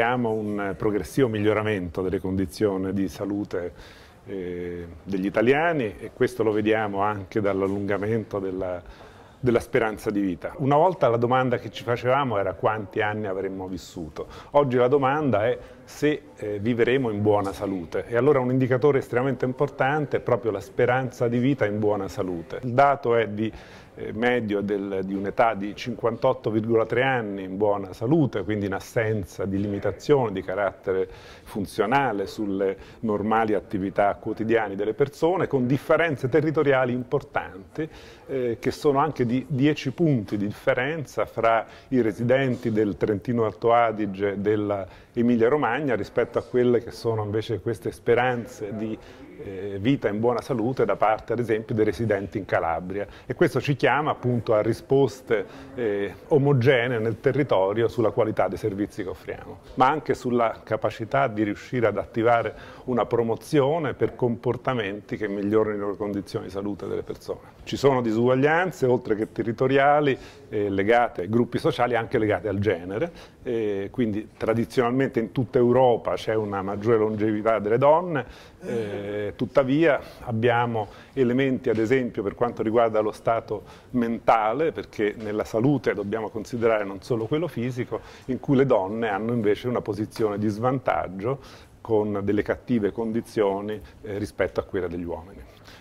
abbiamo un eh, progressivo miglioramento delle condizioni di salute eh, degli italiani e questo lo vediamo anche dall'allungamento della della speranza di vita. Una volta la domanda che ci facevamo era quanti anni avremmo vissuto, oggi la domanda è se eh, vivremo in buona salute e allora un indicatore estremamente importante è proprio la speranza di vita in buona salute. Il dato è di eh, medio del, di un'età di 58,3 anni in buona salute, quindi in assenza di limitazioni di carattere funzionale sulle normali attività quotidiane delle persone, con differenze territoriali importanti eh, che sono anche di di 10 punti di differenza fra i residenti del Trentino Alto Adige dell'Emilia Romagna rispetto a quelle che sono invece queste speranze di eh, vita in buona salute da parte ad esempio dei residenti in Calabria e questo ci chiama appunto a risposte eh, omogenee nel territorio sulla qualità dei servizi che offriamo, ma anche sulla capacità di riuscire ad attivare una promozione per comportamenti che migliorino le condizioni di salute delle persone. Ci sono disuguaglianze oltre territoriali eh, legate ai gruppi sociali, anche legate al genere. Eh, quindi tradizionalmente in tutta Europa c'è una maggiore longevità delle donne, mm-hmm. eh, tuttavia abbiamo elementi ad esempio per quanto riguarda lo stato mentale, perché nella salute dobbiamo considerare non solo quello fisico, in cui le donne hanno invece una posizione di svantaggio con delle cattive condizioni eh, rispetto a quella degli uomini.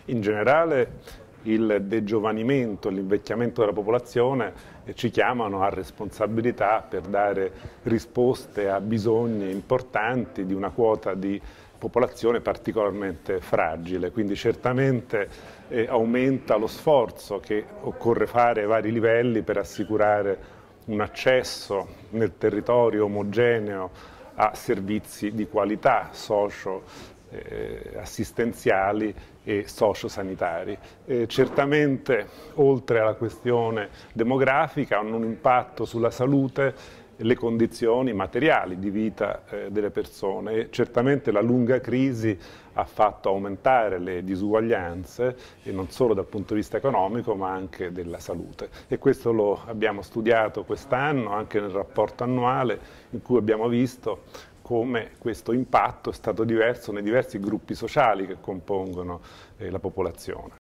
In generale il degiovanimento, l'invecchiamento della popolazione ci chiamano a responsabilità per dare risposte a bisogni importanti di una quota di popolazione particolarmente fragile, quindi certamente eh, aumenta lo sforzo che occorre fare ai vari livelli per assicurare un accesso nel territorio omogeneo a servizi di qualità socio eh, assistenziali e sociosanitari. Eh, certamente, oltre alla questione demografica, hanno un impatto sulla salute le condizioni materiali di vita eh, delle persone e certamente la lunga crisi ha fatto aumentare le disuguaglianze e non solo dal punto di vista economico ma anche della salute e questo lo abbiamo studiato quest'anno anche nel rapporto annuale in cui abbiamo visto come questo impatto è stato diverso nei diversi gruppi sociali che compongono eh, la popolazione.